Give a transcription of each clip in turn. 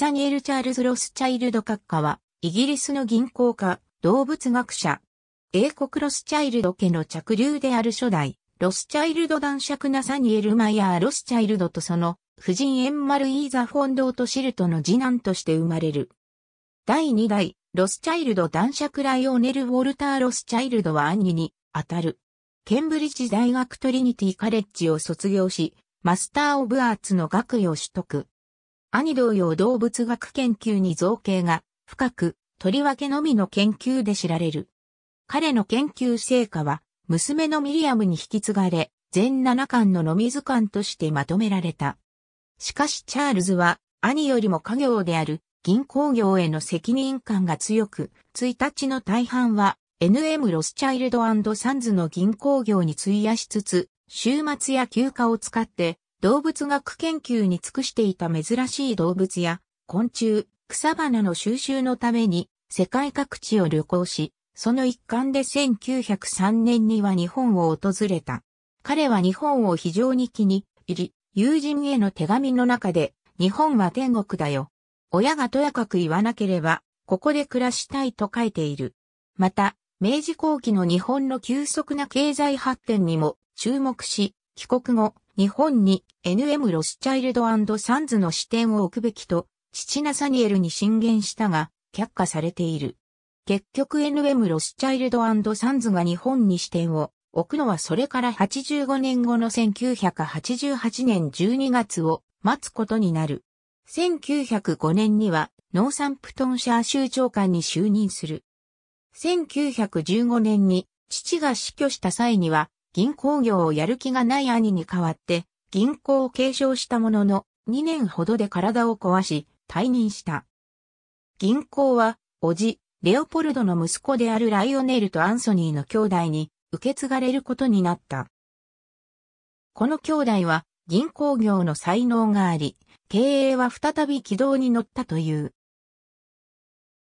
サニエル・チャールズ・ロスチャイルド閣下は、イギリスの銀行家、動物学者。英国ロスチャイルド家の着流である初代、ロスチャイルド男爵なサニエル・マイヤー・ロスチャイルドとその、夫人エンマル・イーザ・フォンドート・シルトの次男として生まれる。第2代、ロスチャイルド男爵ライオネル・ウォルター・ロスチャイルドは兄に、当たる。ケンブリッジ大学トリニティ・カレッジを卒業し、マスター・オブ・アーツの学位を取得。兄同様動物学研究に造形が深く、とりわけのみの研究で知られる。彼の研究成果は、娘のミリアムに引き継がれ、全7巻の飲み図鑑としてまとめられた。しかしチャールズは、兄よりも家業である銀行業への責任感が強く、1日の大半は NM ロスチャイルドサンズの銀行業に費やしつつ、週末や休暇を使って動物学研究に尽くしていた珍しい動物や昆虫、草花の収集のために世界各地を旅行し、その一環で1903年には日本を訪れた。彼は日本を非常に気に入り、友人への手紙の中で、日本は天国だよ。親がとやかく言わなければ、ここで暮らしたいと書いている。また、明治後期の日本の急速な経済発展にも注目し、帰国後、日本に NM ロスチャイルドサンズの支店を置くべきと、父ナサニエルに進言したが、却下されている。結局 NM ロスチャイルドサンズが日本に支店を置くのはそれから85年後の1988年12月を待つことになる。1905年にはノーサンプトンシャー州長官に就任する。1915年に父が死去した際には銀行業をやる気がない兄に代わって銀行を継承したものの2年ほどで体を壊し退任した。銀行は、おじ、レオポルドの息子であるライオネルとアンソニーの兄弟に受け継がれることになった。この兄弟は銀行業の才能があり、経営は再び軌道に乗ったという。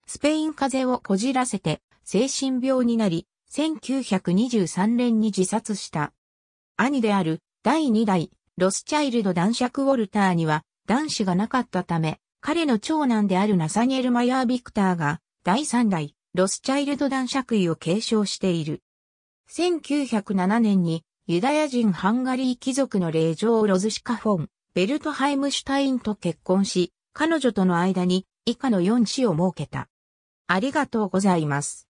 スペイン風邪をこじらせて精神病になり、1923年に自殺した。兄である第2代ロスチャイルド男爵ウォルターには男子がなかったため、彼の長男であるナサニエル・マヤー・ビクターが第3代ロスチャイルド男爵位を継承している。1907年にユダヤ人ハンガリー貴族の霊嬢ロズシカフォン、ベルトハイムシュタインと結婚し、彼女との間に以下の4子を設けた。ありがとうございます。